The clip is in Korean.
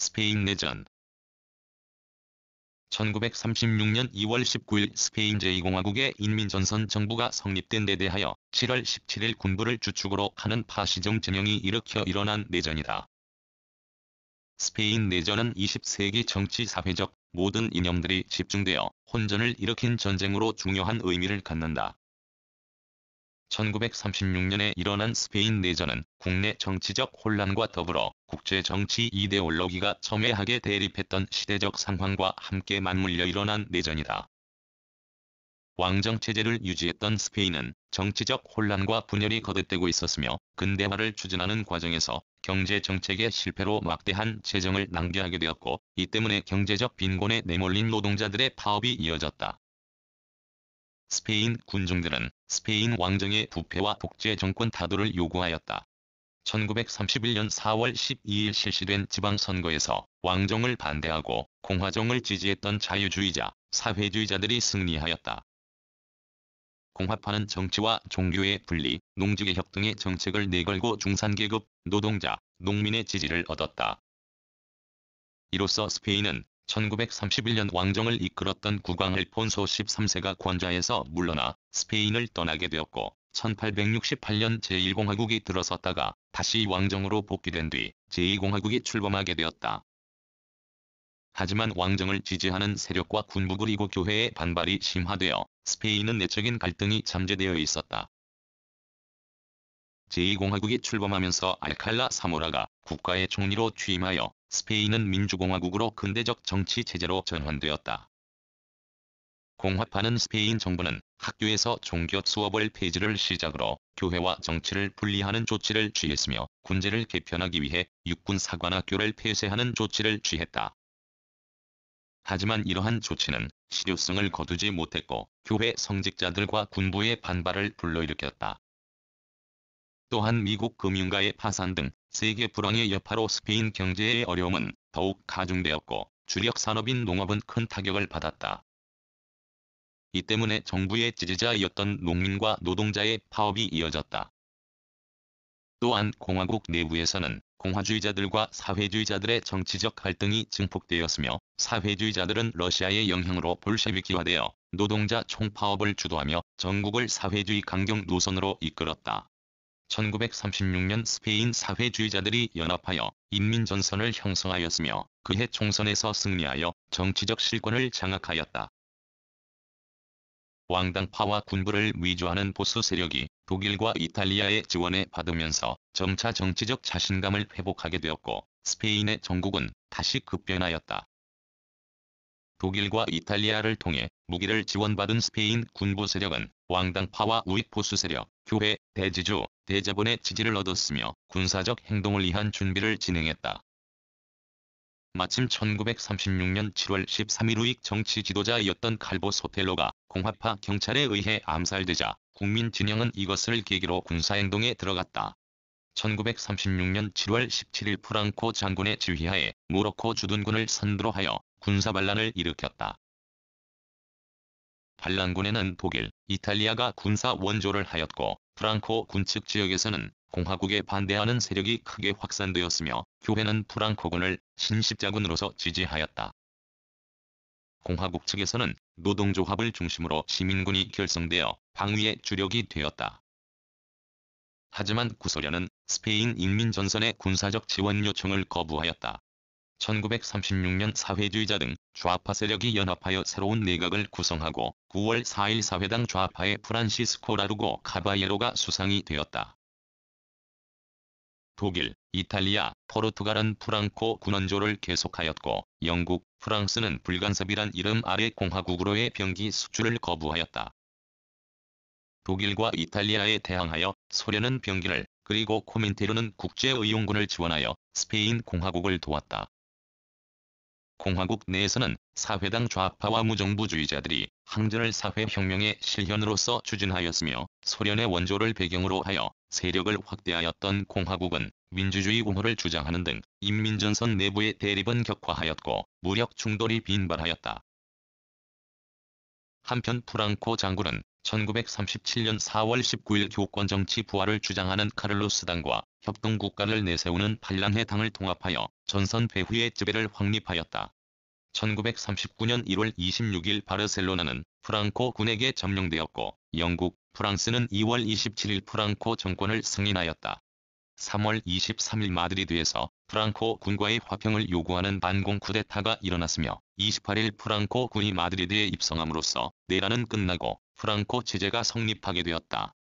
스페인 내전 1936년 2월 19일 스페인 제2공화국의 인민전선 정부가 성립된 데 대하여 7월 17일 군부를 주축으로 하는 파시종 진영이 일으켜 일어난 내전이다. 스페인 내전은 20세기 정치 사회적 모든 이념들이 집중되어 혼전을 일으킨 전쟁으로 중요한 의미를 갖는다. 1936년에 일어난 스페인 내전은 국내 정치적 혼란과 더불어 국제 정치 이데올로기가 첨예하게 대립했던 시대적 상황과 함께 맞물려 일어난 내전이다. 왕정체제를 유지했던 스페인은 정치적 혼란과 분열이 거듭되고 있었으며 근대화를 추진하는 과정에서 경제정책의 실패로 막대한 재정을 낭비하게 되었고 이 때문에 경제적 빈곤에 내몰린 노동자들의 파업이 이어졌다. 스페인 군중들은 스페인 왕정의 부패와 독재 정권 타도를 요구하였다. 1931년 4월 12일 실시된 지방선거에서 왕정을 반대하고 공화정을 지지했던 자유주의자, 사회주의자들이 승리하였다. 공화파는 정치와 종교의 분리, 농지개혁 등의 정책을 내걸고 중산계급, 노동자, 농민의 지지를 얻었다. 이로써 스페인은 1931년 왕정을 이끌었던 국왕 알폰소 13세가 권좌에서 물러나 스페인을 떠나게 되었고 1868년 제1공화국이 들어섰다가 다시 왕정으로 복귀된 뒤 제2공화국이 출범하게 되었다. 하지만 왕정을 지지하는 세력과 군부 그리고 교회의 반발이 심화되어 스페인은 내적인 갈등이 잠재되어 있었다. 제2공화국이 출범하면서 알칼라 사모라가 국가의 총리로 취임하여 스페인은 민주공화국으로 근대적 정치 체제로 전환되었다. 공화파는 스페인 정부는 학교에서 종교 수업을 폐지를 시작으로 교회와 정치를 분리하는 조치를 취했으며 군제를 개편하기 위해 육군 사관학교를 폐쇄하는 조치를 취했다. 하지만 이러한 조치는 실효성을 거두지 못했고 교회 성직자들과 군부의 반발을 불러일으켰다. 또한 미국 금융가의 파산 등 세계 불황의 여파로 스페인 경제의 어려움은 더욱 가중되었고 주력 산업인 농업은 큰 타격을 받았다. 이 때문에 정부의 지지자였던 농민과 노동자의 파업이 이어졌다. 또한 공화국 내부에서는 공화주의자들과 사회주의자들의 정치적 갈등이 증폭되었으며 사회주의자들은 러시아의 영향으로 볼셰비키화되어 노동자 총파업을 주도하며 전국을 사회주의 강경 노선으로 이끌었다. 1936년 스페인 사회주의자들이 연합하여 인민전선을 형성하였으며 그해 총선에서 승리하여 정치적 실권을 장악하였다. 왕당파와 군부를 위조하는 보수 세력이 독일과 이탈리아의 지원에 받으면서 점차 정치적 자신감을 회복하게 되었고 스페인의 정국은 다시 급변하였다. 독일과 이탈리아를 통해 무기를 지원받은 스페인 군부 세력은 왕당파와 우익 보수 세력, 교회, 대지주, 대자본의 지지를 얻었으며 군사적 행동을 위한 준비를 진행했다. 마침 1936년 7월 13일 우익 정치 지도자였던 칼보 소텔로가 공화파 경찰에 의해 암살되자 국민 진영은 이것을 계기로 군사행동에 들어갔다. 1936년 7월 17일 프랑코 장군의 지휘하에 모로코 주둔군을 선두로 하여 군사 반란을 일으켰다. 반란군에는 독일, 이탈리아가 군사 원조를 하였고 프랑코 군측 지역에서는 공화국에 반대하는 세력이 크게 확산되었으며 교회는 프랑코군을 신십자군으로서 지지하였다. 공화국 측에서는 노동조합을 중심으로 시민군이 결성되어 방위의 주력이 되었다. 하지만 구소련은 스페인 인민전선의 군사적 지원 요청을 거부하였다. 1936년 사회주의자 등 좌파 세력이 연합하여 새로운 내각을 구성하고 9월 4일 사회당 좌파의 프란시스코 라루고 카바예로가 수상이 되었다. 독일, 이탈리아, 포르투갈은 프랑코 군원조를 계속하였고 영국, 프랑스는 불간섭이란 이름 아래 공화국으로의 병기 수출을 거부하였다. 독일과 이탈리아에 대항하여 소련은 병기를 그리고 코멘테르는 국제의용군을 지원하여 스페인 공화국을 도왔다. 공화국 내에서는 사회당 좌파와 무정부주의자들이 항전을 사회혁명의 실현으로서 추진하였으며 소련의 원조를 배경으로 하여 세력을 확대하였던 공화국은 민주주의 우호를 주장하는 등 인민전선 내부의 대립은 격화하였고 무력 충돌이 빈발하였다. 한편 프랑코 장군은 1937년 4월 19일 교권 정치 부활을 주장하는 카를로스당과 협동국가를 내세우는 반란해당을 통합하여 전선 배후의 지배를 확립하였다. 1939년 1월 26일 바르셀로나는 프랑코 군에게 점령되었고 영국, 프랑스는 2월 27일 프랑코 정권을 승인하였다. 3월 23일 마드리드에서 프랑코 군과의 화평을 요구하는 반공 쿠데타가 일어났으며 28일 프랑코 군이 마드리드에 입성함으로써 내란은 끝나고 프랑코 체제가 성립하게 되었다.